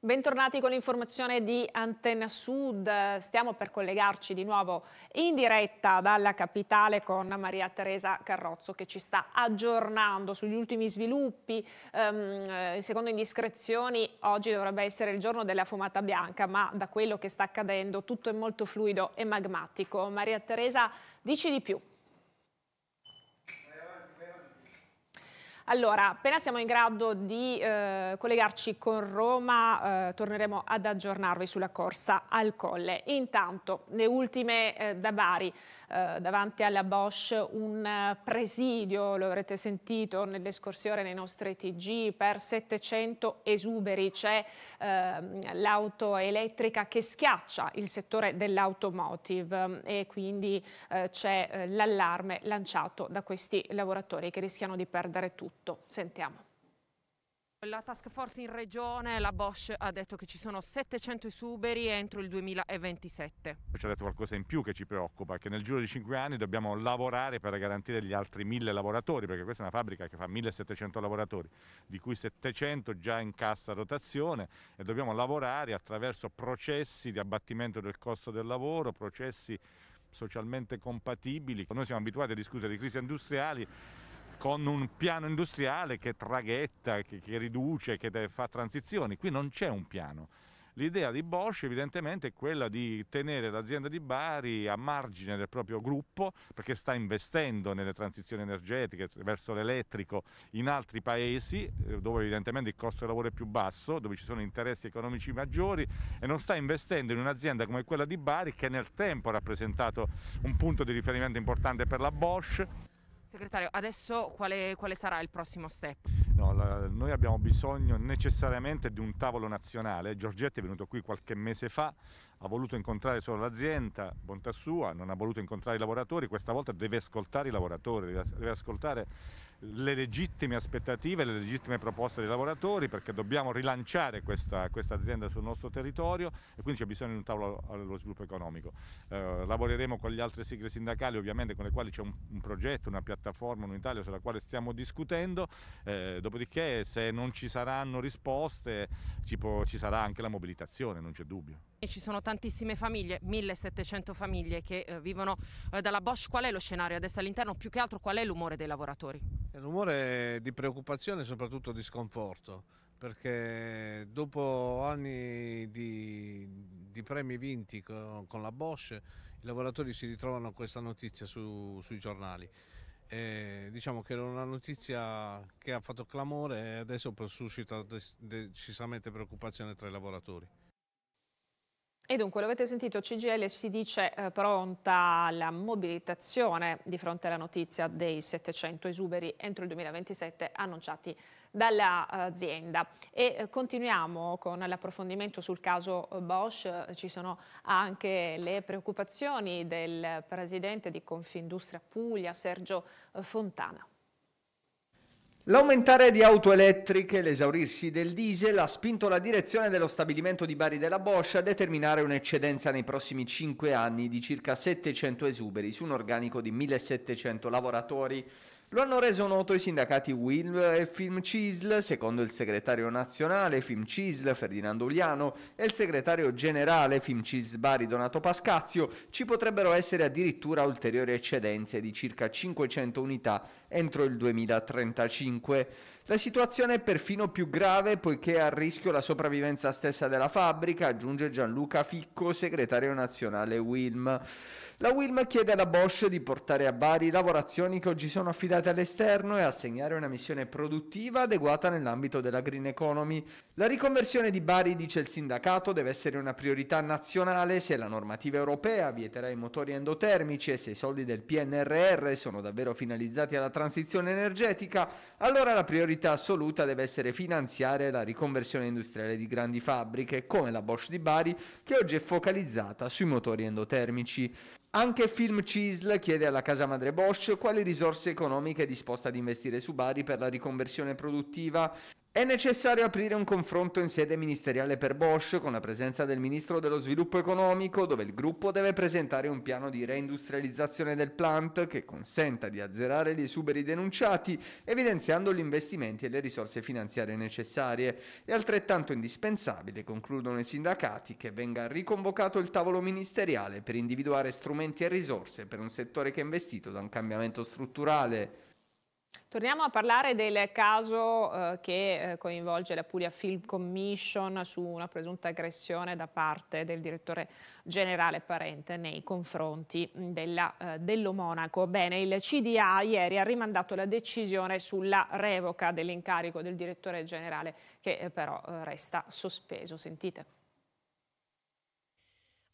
Bentornati con l'informazione di Antenna Sud, stiamo per collegarci di nuovo in diretta dalla capitale con Maria Teresa Carrozzo che ci sta aggiornando sugli ultimi sviluppi. Um, secondo indiscrezioni oggi dovrebbe essere il giorno della fumata bianca, ma da quello che sta accadendo tutto è molto fluido e magmatico. Maria Teresa, dici di più. Allora, appena siamo in grado di eh, collegarci con Roma, eh, torneremo ad aggiornarvi sulla corsa al colle. Intanto, le ultime eh, da Bari, eh, davanti alla Bosch, un eh, presidio, lo avrete sentito nelle scorse ore nei nostri TG, per 700 esuberi c'è ehm, l'auto elettrica che schiaccia il settore dell'automotive eh, e quindi c'è l'allarme lanciato da questi lavoratori che rischiano di perdere tutto tutto. Sentiamo. La task force in regione, la Bosch, ha detto che ci sono 700 esuberi entro il 2027. Ci ha detto qualcosa in più che ci preoccupa, che nel giro di 5 anni dobbiamo lavorare per garantire gli altri 1000 lavoratori, perché questa è una fabbrica che fa 1700 lavoratori, di cui 700 già in cassa rotazione e dobbiamo lavorare attraverso processi di abbattimento del costo del lavoro, processi socialmente compatibili. Noi siamo abituati a discutere di crisi industriali con un piano industriale che traghetta, che, che riduce, che de- fa transizioni. Qui non c'è un piano. L'idea di Bosch evidentemente è quella di tenere l'azienda di Bari a margine del proprio gruppo perché sta investendo nelle transizioni energetiche verso l'elettrico in altri paesi eh, dove evidentemente il costo del lavoro è più basso, dove ci sono interessi economici maggiori e non sta investendo in un'azienda come quella di Bari che nel tempo ha rappresentato un punto di riferimento importante per la Bosch Segretario, adesso quale, quale sarà il prossimo step? No, la, noi abbiamo bisogno necessariamente di un tavolo nazionale. Giorgetti è venuto qui qualche mese fa, ha voluto incontrare solo l'azienda, bontà sua, non ha voluto incontrare i lavoratori, questa volta deve ascoltare i lavoratori, deve ascoltare le legittime aspettative, le legittime proposte dei lavoratori perché dobbiamo rilanciare questa, questa azienda sul nostro territorio e quindi c'è bisogno di un tavolo allo sviluppo economico. Eh, lavoreremo con le altre sigle sindacali ovviamente con le quali c'è un, un, progetto, una piattaforma, un'Italia sulla quale stiamo discutendo, eh, dopodiché se non ci saranno risposte ci, può, ci sarà anche la mobilitazione, non c'è dubbio. E ci sono tantissime famiglie, 1700 famiglie che eh, vivono eh, dalla Bosch. Qual è lo scenario adesso all'interno? Più che altro qual è l'umore dei lavoratori? È un umore di preoccupazione e soprattutto di sconforto, perché dopo anni di, di premi vinti con, con, la Bosch, i lavoratori si ritrovano questa notizia su, sui giornali. E diciamo che era una notizia che ha fatto clamore e adesso suscita decisamente preoccupazione tra i lavoratori. E dunque, lo avete sentito, CGL si dice eh, pronta alla mobilitazione di fronte alla notizia dei 700 esuberi entro il 2027 annunciati dall'azienda. Eh, e eh, continuiamo con l'approfondimento sul caso Bosch, ci sono anche le preoccupazioni del presidente di Confindustria Puglia, Sergio eh, Fontana. L'aumentare di auto elettriche e l'esaurirsi del diesel ha spinto la direzione dello stabilimento di Bari della Bosch a determinare un'eccedenza nei prossimi 5 anni di circa 700 esuberi su un organico di 1700 lavoratori. Lo hanno reso noto i sindacati Will e Film CISL, secondo il segretario nazionale Film CISL Ferdinando Uliano e il segretario generale Film CISL Bari Donato Pascazio, ci potrebbero essere addirittura ulteriori eccedenze di circa 500 unità entro il 2035. La situazione è perfino più grave poiché è a rischio la sopravvivenza stessa della fabbrica, aggiunge Gianluca Ficco, segretario nazionale Wilm. La Wilma chiede alla Bosch di portare a Bari lavorazioni che oggi sono affidate all'esterno e assegnare una missione produttiva adeguata nell'ambito della green economy. La riconversione di Bari, dice il sindacato, deve essere una priorità nazionale se la normativa europea vieterà i motori endotermici e se i soldi del PNRR sono davvero finalizzati alla transizione energetica, allora la priorità assoluta deve essere finanziare la riconversione industriale di grandi fabbriche come la Bosch di Bari che oggi è focalizzata sui motori endotermici. Anche Film CISL chiede alla casa madre Bosch quali risorse economiche è disposta ad investire su Bari per la riconversione produttiva è necessario aprire un confronto in sede ministeriale per Bosch con la presenza del Ministro dello Sviluppo Economico, dove il gruppo deve presentare un piano di reindustrializzazione del plant che consenta di azzerare gli esuberi denunciati, evidenziando gli investimenti e le risorse finanziarie necessarie. È altrettanto indispensabile, concludono i sindacati, che venga riconvocato il tavolo ministeriale per individuare strumenti e risorse per un settore che è investito da un cambiamento strutturale. Torniamo a parlare del caso eh, che eh, coinvolge la Puglia Film Commission su una presunta aggressione da parte del direttore generale Parente nei confronti mm, della, eh, dell'omonaco. Bene, il CDA ieri ha rimandato la decisione sulla revoca dell'incarico del direttore generale che eh, però eh, resta sospeso. Sentite.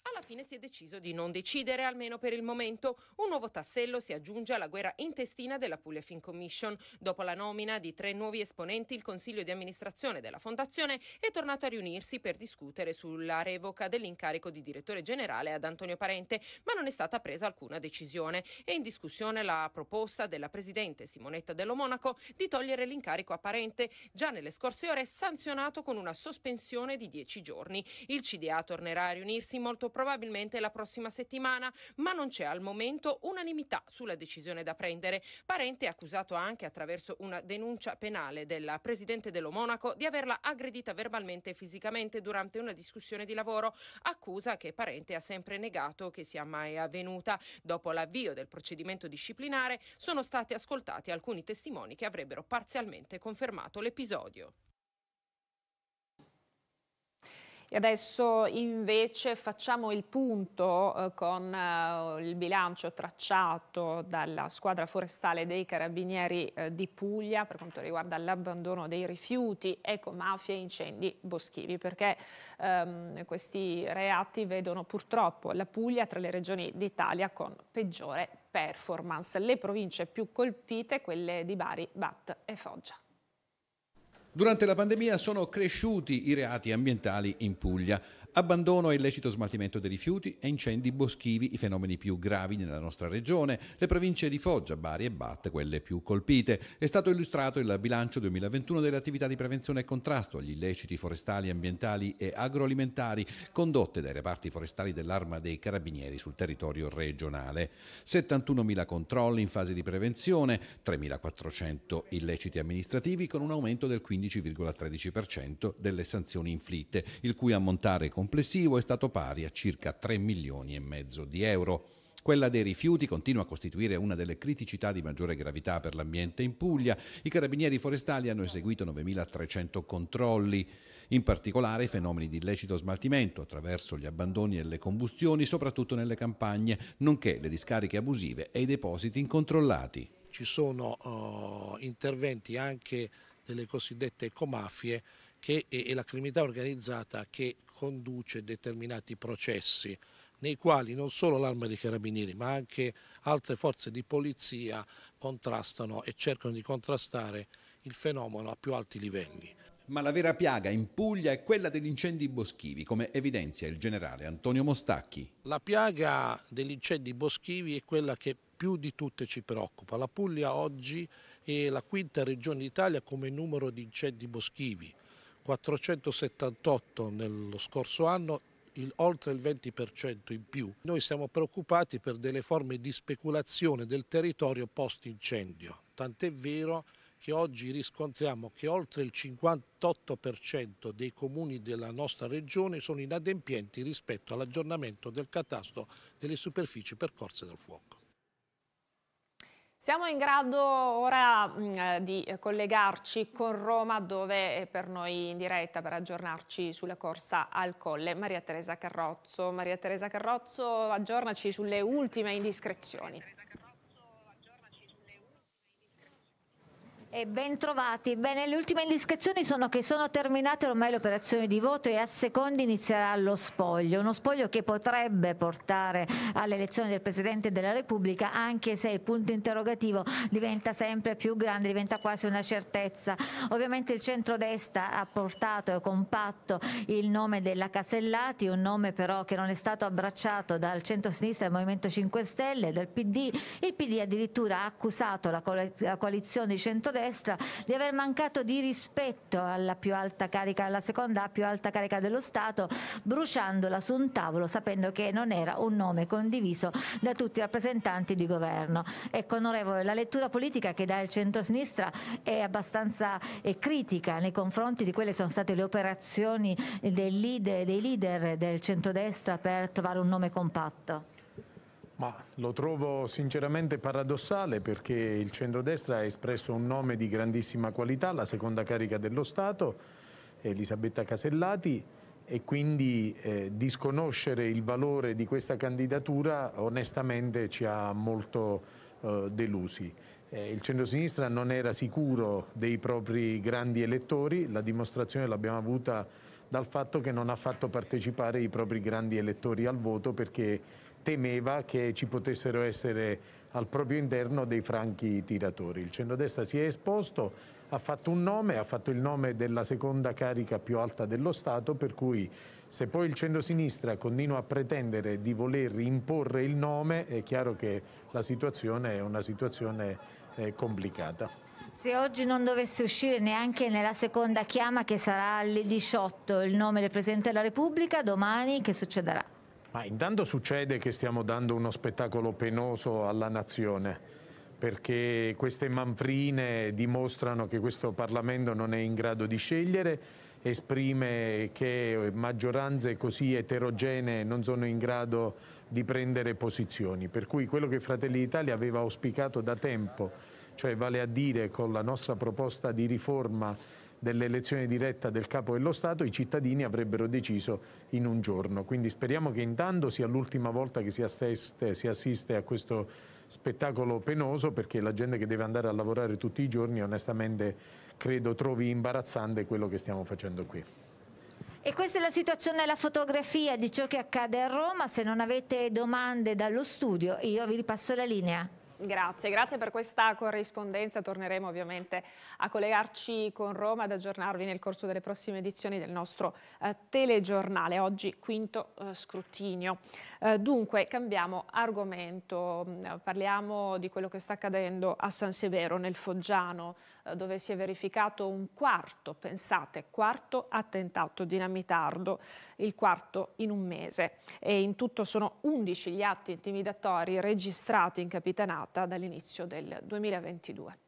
Alla fine si è deciso di non decidere, almeno per il momento. Un nuovo tassello si aggiunge alla guerra intestina della Puglia Fin Commission. Dopo la nomina di tre nuovi esponenti, il consiglio di amministrazione della fondazione è tornato a riunirsi per discutere sulla revoca dell'incarico di direttore generale ad Antonio Parente, ma non è stata presa alcuna decisione. È in discussione la proposta della presidente Simonetta Dello Monaco di togliere l'incarico a Parente, già nelle scorse ore sanzionato con una sospensione di 10 giorni. Il CDA tornerà a riunirsi molto probabilmente la prossima settimana, ma non c'è al momento unanimità sulla decisione da prendere. Parente è accusato anche attraverso una denuncia penale della presidente dello Monaco di averla aggredita verbalmente e fisicamente durante una discussione di lavoro, accusa che Parente ha sempre negato che sia mai avvenuta. Dopo l'avvio del procedimento disciplinare sono stati ascoltati alcuni testimoni che avrebbero parzialmente confermato l'episodio. E adesso invece facciamo il punto eh, con eh, il bilancio tracciato dalla squadra forestale dei Carabinieri eh, di Puglia per quanto riguarda l'abbandono dei rifiuti, ecomafia e incendi boschivi, perché ehm, questi reati vedono purtroppo la Puglia tra le regioni d'Italia con peggiore performance. Le province più colpite, quelle di Bari, Bat e Foggia. Durante la pandemia sono cresciuti i reati ambientali in Puglia. Abbandono e illecito smaltimento dei rifiuti e incendi boschivi, i fenomeni più gravi nella nostra regione, le province di Foggia, Bari e Batte, quelle più colpite. È stato illustrato il bilancio 2021 delle attività di prevenzione e contrasto agli illeciti forestali, ambientali e agroalimentari condotte dai reparti forestali dell'Arma dei Carabinieri sul territorio regionale. 71.000 controlli in fase di prevenzione, 3.400 illeciti amministrativi con un aumento del 15,13% delle sanzioni inflitte, il cui ammontare con complessivo è stato pari a circa 3 milioni e mezzo di euro. Quella dei rifiuti continua a costituire una delle criticità di maggiore gravità per l'ambiente in Puglia. I carabinieri forestali hanno eseguito 9.300 controlli, in particolare i fenomeni di illecito smaltimento attraverso gli abbandoni e le combustioni, soprattutto nelle campagne, nonché le discariche abusive e i depositi incontrollati. Ci sono uh, interventi anche delle cosiddette ecomafie che è la criminalità organizzata che conduce determinati processi nei quali non solo l'arma dei carabinieri ma anche altre forze di polizia contrastano e cercano di contrastare il fenomeno a più alti livelli. Ma la vera piaga in Puglia è quella degli incendi boschivi, come evidenzia il generale Antonio Mostacchi. La piaga degli incendi boschivi è quella che più di tutte ci preoccupa. La Puglia oggi è la quinta regione d'Italia come numero di incendi boschivi. 478 nello scorso anno, il, oltre il 20% in più. Noi siamo preoccupati per delle forme di speculazione del territorio post incendio, tant'è vero che oggi riscontriamo che oltre il 58% dei comuni della nostra regione sono inadempienti rispetto all'aggiornamento del catasto delle superfici percorse dal fuoco. Siamo in grado ora mh, mm, eh, di collegarci con Roma dove è per noi in diretta per aggiornarci sulla corsa al colle Maria Teresa Carrozzo. Maria Teresa Carrozzo aggiornaci sulle ultime indiscrezioni. E ben trovati. Bene, le ultime indiscrezioni sono che sono terminate ormai le operazioni di voto e a secondi inizierà lo spoglio, uno spoglio che potrebbe portare all'elezione del Presidente della Repubblica anche se il punto interrogativo diventa sempre più grande, diventa quasi una certezza. Ovviamente il centrodestra ha portato e compatto il nome della Casellati, un nome però che non è stato abbracciato dal centro-sinistra del Movimento 5 Stelle, dal PD. Il PD addirittura ha accusato la, coalizione di centrodestra protesta di aver mancato di rispetto alla, carica, alla seconda più alta carica dello Stato, bruciandola su un tavolo sapendo che non era un nome condiviso da tutti i rappresentanti di governo. Ecco, onorevole, la lettura politica che dà il centrosinistra è abbastanza è critica nei confronti di quelle che sono state le operazioni dei leader, dei leader del centrodestra per trovare un nome compatto. Ma lo trovo sinceramente paradossale perché il centrodestra ha espresso un nome di grandissima qualità, la seconda carica dello Stato, Elisabetta Casellati, e quindi eh, disconoscere il valore di questa candidatura onestamente ci ha molto eh, delusi. Eh, il centrosinistra non era sicuro dei propri grandi elettori, la dimostrazione l'abbiamo avuta dal fatto che non ha fatto partecipare i propri grandi elettori al voto perché temeva che ci potessero essere al proprio interno dei franchi tiratori. Il centrodestra si è esposto, ha fatto un nome, ha fatto il nome della seconda carica più alta dello Stato, per cui se poi il centrosinistra continua a pretendere di voler imporre il nome, è chiaro che la situazione è una situazione eh, complicata. Se oggi non dovesse uscire neanche nella seconda chiama che sarà alle 18 il nome del Presidente della Repubblica, domani che succederà? Ma intanto succede che stiamo dando uno spettacolo penoso alla nazione, perché queste manfrine dimostrano che questo Parlamento non è in grado di scegliere, esprime che maggioranze così eterogenee non sono in grado di prendere posizioni. Per cui quello che Fratelli d'Italia aveva auspicato da tempo, cioè vale a dire con la nostra proposta di riforma dell'elezione diretta del capo dello Stato i cittadini avrebbero deciso in un giorno. Quindi speriamo che intanto sia l'ultima volta che si, assiste, si assiste a questo spettacolo penoso perché la gente che deve andare a lavorare tutti i giorni onestamente credo trovi imbarazzante quello che stiamo facendo qui. E questa è la situazione la fotografia di ciò che accade a Roma. Se non avete domande dallo studio, io vi ripasso la linea. Grazie, grazie per questa corrispondenza. Torneremo ovviamente a collegarci con Roma ad aggiornarvi nel corso delle prossime edizioni del nostro eh, telegiornale. Oggi quinto eh, scrutinio. Eh, dunque, cambiamo argomento. Mm, parliamo di quello che sta accadendo a San Severo, nel Foggiano, eh, dove si è verificato un quarto, pensate, quarto attentato dinamitardo, il quarto in un mese. E in tutto sono 11 gli atti intimidatori registrati in capitanato fatta dall'inizio del 2022.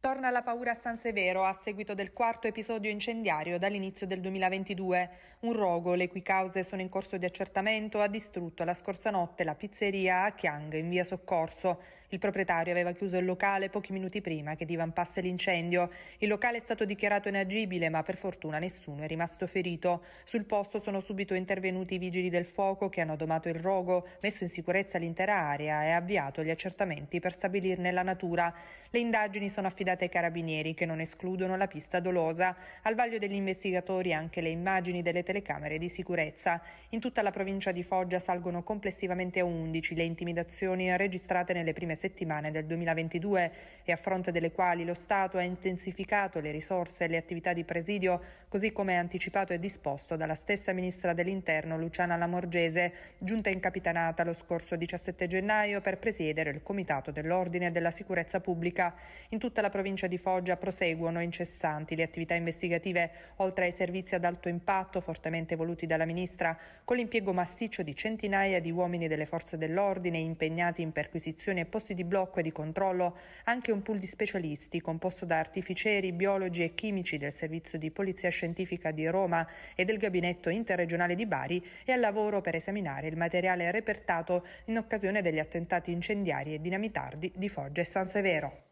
Torna la paura a San Severo a seguito del quarto episodio incendiario dall'inizio del 2022. Un rogo, le cui cause sono in corso di accertamento, ha distrutto la scorsa notte la pizzeria a Chiang in via Soccorso. Il proprietario aveva chiuso il locale pochi minuti prima che divampasse l'incendio. Il locale è stato dichiarato inagibile, ma per fortuna nessuno è rimasto ferito. Sul posto sono subito intervenuti i vigili del fuoco che hanno domato il rogo, messo in sicurezza l'intera area e avviato gli accertamenti per stabilirne la natura. Le indagini sono affidate ai carabinieri che non escludono la pista dolosa. Al vaglio degli investigatori anche le immagini delle telecamere di sicurezza. In tutta la provincia di Foggia salgono complessivamente a 11 le intimidazioni registrate nelle prime settimane settimane del 2022 e a fronte delle quali lo Stato ha intensificato le risorse e le attività di presidio così come anticipato e disposto dalla stessa ministra dell'Interno Luciana Lamorgese, giunta in capitanata lo scorso 17 gennaio per presiedere il Comitato dell'Ordine e della Sicurezza Pubblica. In tutta la provincia di Foggia proseguono incessanti le attività investigative, oltre ai servizi ad alto impatto fortemente voluti dalla ministra, con l'impiego massiccio di centinaia di uomini delle forze dell'ordine impegnati in perquisizioni e posti di blocco e di controllo, anche un pool di specialisti composto da artificieri, biologi e chimici del servizio di polizia scientifica scientifica di Roma e del Gabinetto interregionale di Bari, è al lavoro per esaminare il materiale repertato in occasione degli attentati incendiari e dinamitardi di Foggia e San Severo.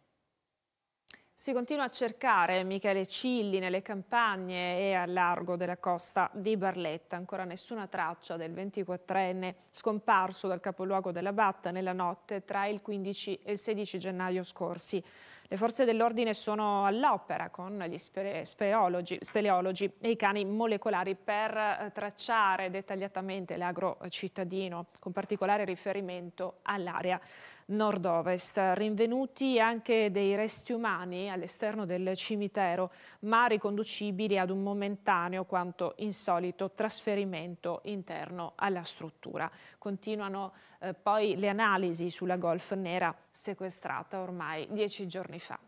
Si continua a cercare Michele Cilli nelle campagne e a largo della costa di Barletta. Ancora nessuna traccia del 24enne scomparso dal capoluogo della Batta nella notte tra il 15 e il 16 gennaio scorsi. Le forze dell'ordine sono all'opera con gli speleologi, speleologi e i cani molecolari per eh, tracciare dettagliatamente l'agro cittadino, con particolare riferimento all'area nord-ovest. Rinvenuti anche dei resti umani all'esterno del cimitero, ma riconducibili ad un momentaneo quanto insolito trasferimento interno alla struttura. Continuano eh, poi le analisi sulla Golf Nera sequestrata ormai dieci giorni fa.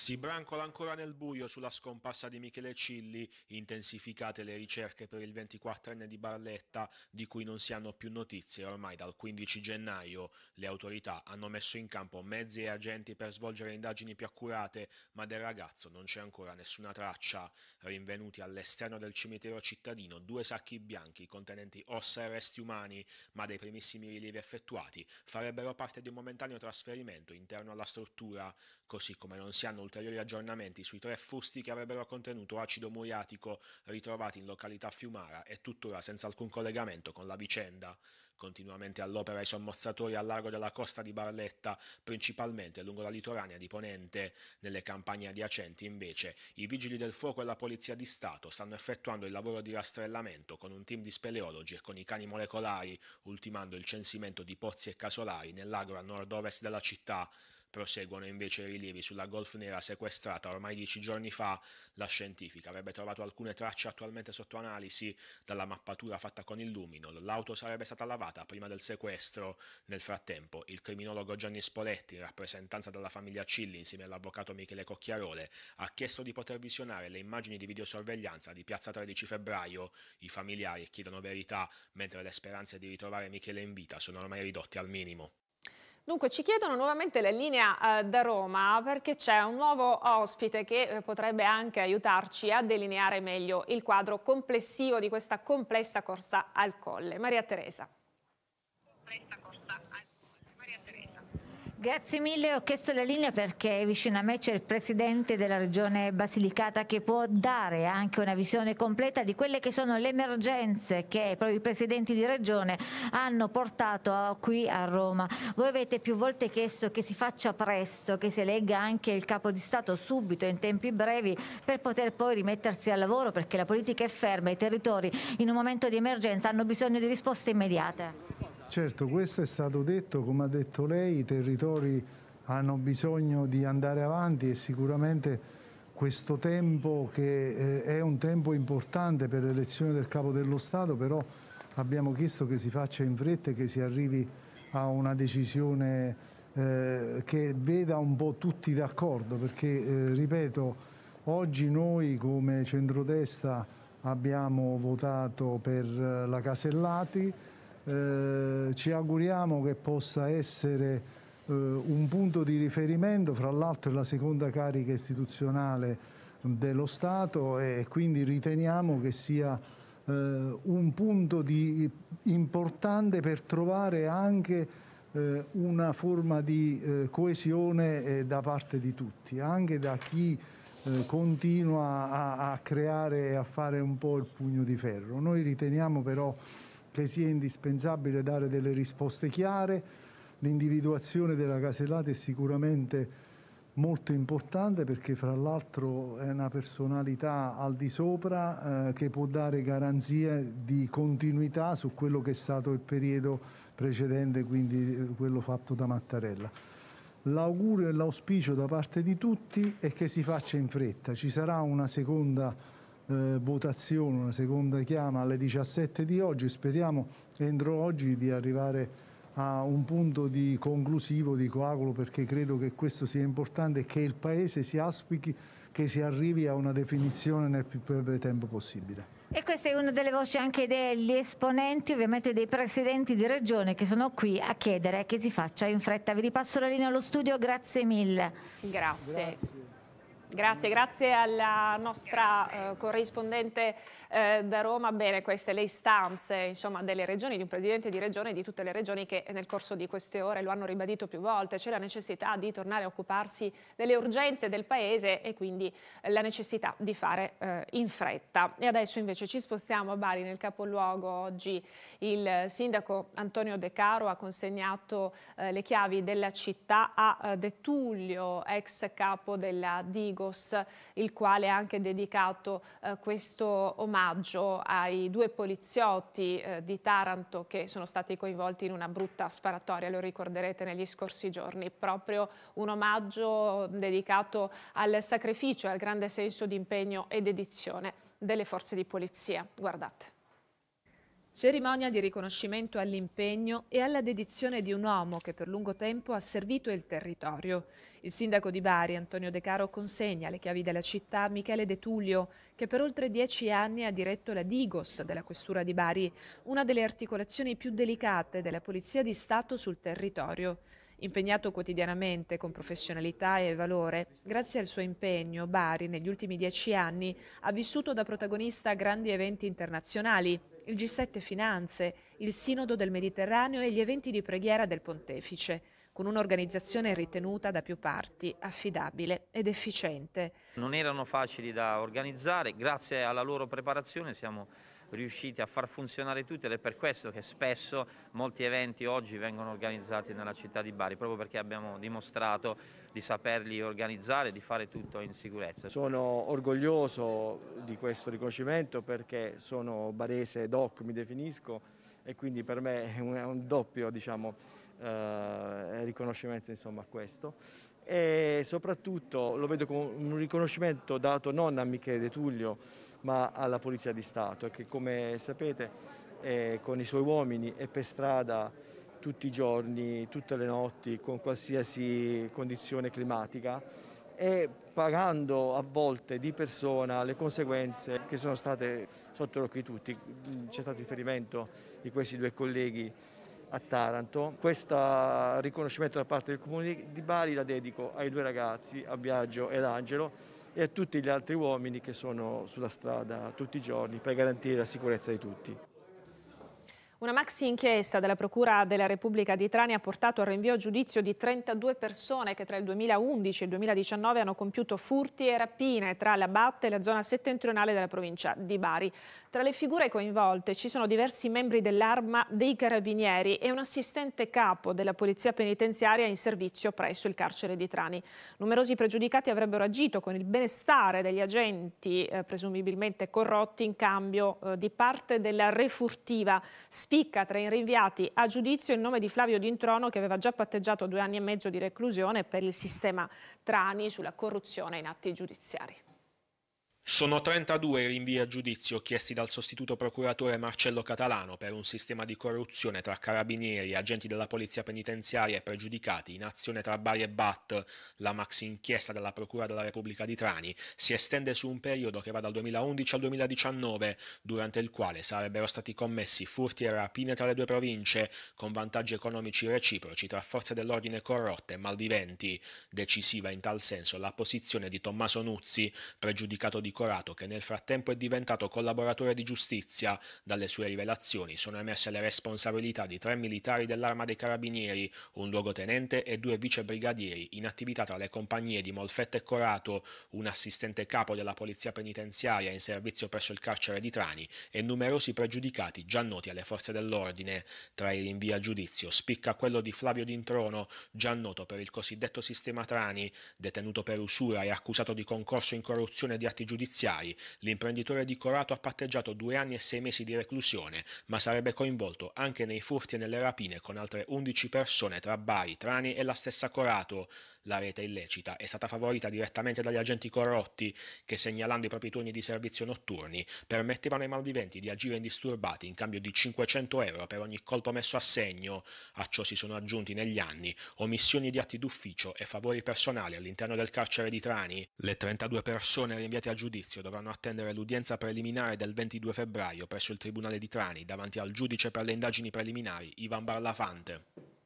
Si brancola ancora nel buio sulla scomparsa di Michele Cilli, intensificate le ricerche per il 24enne di Barletta, di cui non si hanno più notizie ormai dal 15 gennaio. Le autorità hanno messo in campo mezzi e agenti per svolgere indagini più accurate, ma del ragazzo non c'è ancora nessuna traccia. Rinvenuti all'esterno del cimitero cittadino due sacchi bianchi contenenti ossa e resti umani, ma dei primissimi rilievi effettuati farebbero parte di un momentaneo trasferimento interno alla struttura così come non si hanno ulteriori aggiornamenti sui tre fusti che avrebbero contenuto acido muriatico ritrovati in località Fiumara e tuttora senza alcun collegamento con la vicenda. Continuamente all'opera i sommozzatori al largo della costa di Barletta, principalmente lungo la litoranea di Ponente. Nelle campagne adiacenti, invece, i vigili del fuoco e la polizia di Stato stanno effettuando il lavoro di rastrellamento con un team di speleologi e con i cani molecolari, ultimando il censimento di pozzi e casolari nell'agro a nord-ovest della città proseguono invece i rilievi sulla golf nera sequestrata ormai dieci giorni fa la scientifica. Avrebbe trovato alcune tracce attualmente sotto analisi dalla mappatura fatta con il Luminol. L'auto sarebbe stata lavata prima del sequestro. Nel frattempo, il criminologo Gianni Spoletti, in rappresentanza della famiglia Cilli insieme all'avvocato Michele Cocchiarole, ha chiesto di poter visionare le immagini di videosorveglianza di piazza 13 febbraio. I familiari chiedono verità, mentre le speranze di ritrovare Michele in vita sono ormai ridotte al minimo. Dunque ci chiedono nuovamente la linea eh, da Roma perché c'è un nuovo ospite che eh, potrebbe anche aiutarci a delineare meglio il quadro complessivo di questa complessa corsa al colle. Maria Teresa. Complessa Grazie mille, ho chiesto la linea perché vicino a me c'è il Presidente della Regione Basilicata che può dare anche una visione completa di quelle che sono le emergenze che proprio i Presidenti di Regione hanno portato qui a Roma. Voi avete più volte chiesto che si faccia presto, che si elegga anche il Capo di Stato subito, in tempi brevi, per poter poi rimettersi al lavoro perché la politica è ferma, i territori in un momento di emergenza hanno bisogno di risposte immediate. Certo, questo è stato detto, come ha detto lei, i territori hanno bisogno di andare avanti e sicuramente questo tempo che eh, è un tempo importante per l'elezione del Capo dello Stato, però abbiamo chiesto che si faccia in fretta e che si arrivi a una decisione eh, che veda un po' tutti d'accordo, perché, eh, ripeto, oggi noi come centrodestra abbiamo votato per la Casellati, eh, ci auguriamo che possa essere eh, un punto di riferimento, fra l'altro è la seconda carica istituzionale dello Stato e quindi riteniamo che sia eh, un punto di, importante per trovare anche eh, una forma di eh, coesione da parte di tutti, anche da chi continua a, a creare e a fare un po' il pugno di ferro. Noi riteniamo però che sia indispensabile dare delle risposte chiare, l'individuazione della casellata è sicuramente molto importante perché fra l'altro è una personalità al di sopra eh, che può dare garanzie di continuità su quello che è stato il periodo precedente, quindi eh, quello fatto da Mattarella. L'augurio e l'auspicio da parte di tutti è che si faccia in fretta, ci sarà una seconda eh, votazione, una seconda chiama alle 17 di oggi. Speriamo entro oggi di arrivare a un punto di conclusivo di coagulo perché credo che questo sia importante e che il Paese si aspichi che si arrivi a una definizione nel più breve tempo possibile. E questa è una delle voci anche degli esponenti, ovviamente dei presidenti di regione che sono qui a chiedere che si faccia in fretta. Vi ripasso la linea allo studio, grazie mille. Grazie. grazie. Grazie, grazie alla nostra eh, corrispondente eh, da Roma. Bene, queste le istanze insomma, delle regioni, di un presidente di regione e di tutte le regioni che nel corso di queste ore lo hanno ribadito più volte. C'è la necessità di tornare a occuparsi delle urgenze del Paese e quindi eh, la necessità di fare eh, in fretta. E adesso invece ci spostiamo a Bari, nel capoluogo. Oggi il sindaco Antonio De Caro ha consegnato eh, le chiavi della città a De Tullio, ex capo della Digo Argos, il quale ha anche dedicato eh, questo omaggio ai due poliziotti eh, di Taranto che sono stati coinvolti in una brutta sparatoria, lo ricorderete negli scorsi giorni, proprio un omaggio dedicato al sacrificio al grande senso di impegno e dedizione delle forze di polizia. Guardate. Cerimonia di riconoscimento all'impegno e alla dedizione di un uomo che per lungo tempo ha servito il territorio. Il sindaco di Bari, Antonio De Caro, consegna le chiavi della città a Michele De Tullio, che per oltre dieci anni ha diretto la Digos della Questura di Bari, una delle articolazioni più delicate della Polizia di Stato sul territorio. Impegnato quotidianamente con professionalità e valore, grazie al suo impegno, Bari negli ultimi dieci anni ha vissuto da protagonista grandi eventi internazionali, il G7 Finanze, il Sinodo del Mediterraneo e gli eventi di preghiera del Pontefice, con un'organizzazione ritenuta da più parti affidabile ed efficiente. Non erano facili da organizzare, grazie alla loro preparazione siamo riusciti a far funzionare tutto ed è per questo che spesso molti eventi oggi vengono organizzati nella città di Bari, proprio perché abbiamo dimostrato di saperli organizzare, di fare tutto in sicurezza. Sono orgoglioso di questo riconoscimento perché sono barese doc, mi definisco, e quindi per me è un, è un doppio diciamo, eh, riconoscimento insomma, a questo e soprattutto lo vedo come un riconoscimento dato non a Michele De Tullio ma alla Polizia di Stato che come sapete eh, con i suoi uomini è per strada tutti i giorni, tutte le notti, con qualsiasi condizione climatica e pagando a volte di persona le conseguenze che sono state sotto l'occhio di tutti. C'è stato riferimento di questi due colleghi a Taranto. Questo riconoscimento da parte del Comune di Bari la dedico ai due ragazzi, a Biagio ed Angelo, e a tutti gli altri uomini che sono sulla strada tutti i giorni per garantire la sicurezza di tutti. Una maxi inchiesta della Procura della Repubblica di Trani ha portato al rinvio a giudizio di 32 persone che tra il 2011 e il 2019 hanno compiuto furti e rapine tra la Batte e la zona settentrionale della provincia di Bari. Tra le figure coinvolte ci sono diversi membri dell'Arma dei Carabinieri e un assistente capo della Polizia Penitenziaria in servizio presso il carcere di Trani. Numerosi pregiudicati avrebbero agito con il benestare degli agenti eh, presumibilmente corrotti in cambio eh, di parte della refurtiva spicca tra i rinviati a giudizio il nome di Flavio Dintrono che aveva già patteggiato due anni e mezzo di reclusione per il sistema Trani sulla corruzione in atti giudiziari. Sono 32 i rinvii a giudizio chiesti dal sostituto procuratore Marcello Catalano per un sistema di corruzione tra carabinieri, agenti della polizia penitenziaria e pregiudicati in azione tra Bari e Bat. La maxi inchiesta della Procura della Repubblica di Trani si estende su un periodo che va dal 2011 al 2019, durante il quale sarebbero stati commessi furti e rapine tra le due province, con vantaggi economici reciproci tra forze dell'ordine corrotte e malviventi. Decisiva in tal senso la posizione di Tommaso Nuzzi, pregiudicato di Coccorato, che nel frattempo è diventato collaboratore di giustizia, dalle sue rivelazioni sono emerse le responsabilità di tre militari dell'Arma dei Carabinieri, un luogotenente e due vicebrigadieri in attività tra le compagnie di Molfetta e Corato, un assistente capo della polizia penitenziaria in servizio presso il carcere di Trani e numerosi pregiudicati già noti alle forze dell'ordine. Tra i rinvii a giudizio spicca quello di Flavio Dintrono, già noto per il cosiddetto sistema Trani, detenuto per usura e accusato di concorso in corruzione di atti giudiziari giudiziari. L'imprenditore di Corato ha patteggiato due anni e sei mesi di reclusione, ma sarebbe coinvolto anche nei furti e nelle rapine con altre 11 persone tra Bari, Trani e la stessa Corato la rete illecita, è stata favorita direttamente dagli agenti corrotti che segnalando i propri turni di servizio notturni permettevano ai malviventi di agire indisturbati in cambio di 500 euro per ogni colpo messo a segno, a ciò si sono aggiunti negli anni omissioni di atti d'ufficio e favori personali all'interno del carcere di Trani. Le 32 persone rinviate a giudizio dovranno attendere l'udienza preliminare del 22 febbraio presso il Tribunale di Trani davanti al giudice per le indagini preliminari Ivan Barlafante.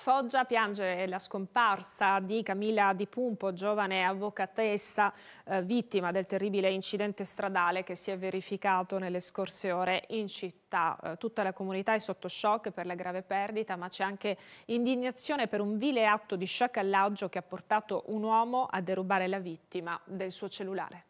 Foggia piange la scomparsa di Camilla Di Pumpo, giovane avvocatessa eh, vittima del terribile incidente stradale che si è verificato nelle scorse ore in città. Eh, tutta la comunità è sotto shock per la grave perdita, ma c'è anche indignazione per un vile atto di sciacallaggio che ha portato un uomo a derubare la vittima del suo cellulare.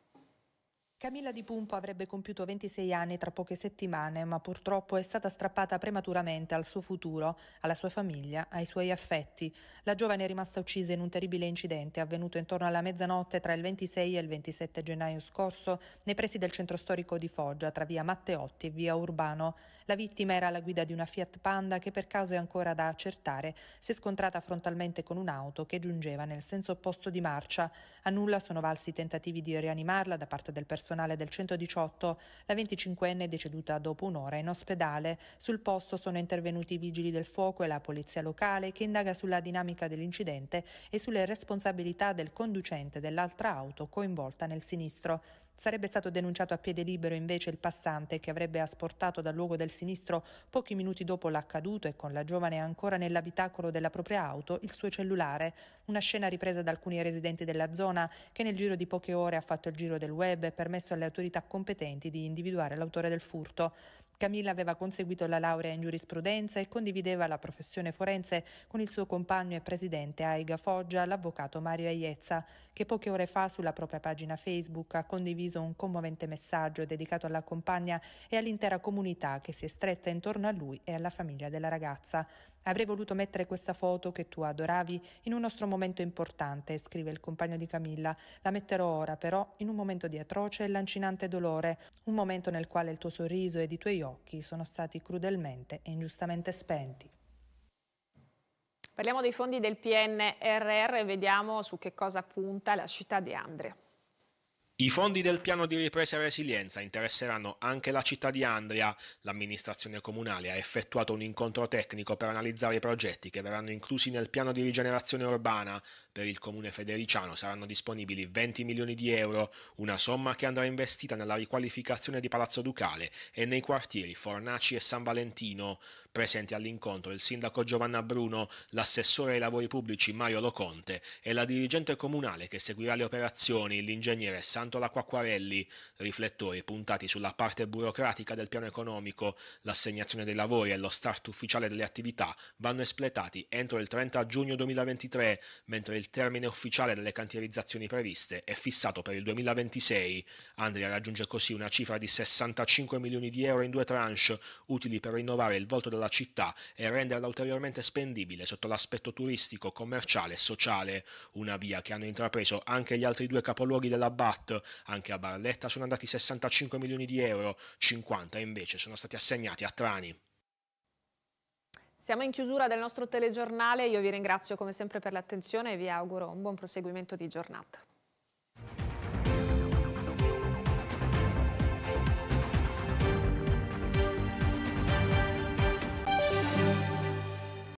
Camilla Di Pumpo avrebbe compiuto 26 anni tra poche settimane, ma purtroppo è stata strappata prematuramente al suo futuro, alla sua famiglia, ai suoi affetti. La giovane è rimasta uccisa in un terribile incidente avvenuto intorno alla mezzanotte tra il 26 e il 27 gennaio scorso nei pressi del centro storico di Foggia, tra via Matteotti e via Urbano. La vittima era alla guida di una Fiat Panda che per cause ancora da accertare si è scontrata frontalmente con un'auto che giungeva nel senso opposto di marcia. A nulla sono valsi tentativi di rianimarla da parte del personale personale del 118, la 25enne è deceduta dopo un'ora in ospedale. Sul posto sono intervenuti i vigili del fuoco e la polizia locale che indaga sulla dinamica dell'incidente e sulle responsabilità del conducente dell'altra auto coinvolta nel sinistro. Sarebbe stato denunciato a piede libero invece il passante che avrebbe asportato dal luogo del sinistro pochi minuti dopo l'accaduto e con la giovane ancora nell'abitacolo della propria auto il suo cellulare, una scena ripresa da alcuni residenti della zona che nel giro di poche ore ha fatto il giro del web e permesso alle autorità competenti di individuare l'autore del furto. Camilla aveva conseguito la laurea in giurisprudenza e condivideva la professione forense con il suo compagno e presidente Aiga Foggia, l'avvocato Mario Aiezza, che poche ore fa sulla propria pagina Facebook ha condiviso un commovente messaggio dedicato alla compagna e all'intera comunità che si è stretta intorno a lui e alla famiglia della ragazza. Avrei voluto mettere questa foto che tu adoravi in un nostro momento importante, scrive il compagno di Camilla. La metterò ora, però, in un momento di atroce e lancinante dolore, un momento nel quale il tuo sorriso ed i tuoi occhi sono stati crudelmente e ingiustamente spenti. Parliamo dei fondi del PNRR e vediamo su che cosa punta la città di Andria. I fondi del piano di ripresa e resilienza interesseranno anche la città di Andria. L'amministrazione comunale ha effettuato un incontro tecnico per analizzare i progetti che verranno inclusi nel piano di rigenerazione urbana per il comune federiciano saranno disponibili 20 milioni di euro, una somma che andrà investita nella riqualificazione di Palazzo Ducale e nei quartieri Fornaci e San Valentino. Presenti all'incontro il sindaco Giovanna Bruno, l'assessore ai lavori pubblici Mario Loconte e la dirigente comunale che seguirà le operazioni, l'ingegnere Santo Lacquacquarelli. Riflettori puntati sulla parte burocratica del piano economico, l'assegnazione dei lavori e lo start ufficiale delle attività vanno espletati entro il 30 giugno 2023, mentre il termine ufficiale delle cantierizzazioni previste è fissato per il 2026. Andria raggiunge così una cifra di 65 milioni di euro in due tranche, utili per rinnovare il volto della città e renderla ulteriormente spendibile sotto l'aspetto turistico, commerciale e sociale. Una via che hanno intrapreso anche gli altri due capoluoghi della BAT. Anche a Barletta sono andati 65 milioni di euro, 50 invece sono stati assegnati a Trani. Siamo in chiusura del nostro telegiornale, io vi ringrazio come sempre per l'attenzione e vi auguro un buon proseguimento di giornata.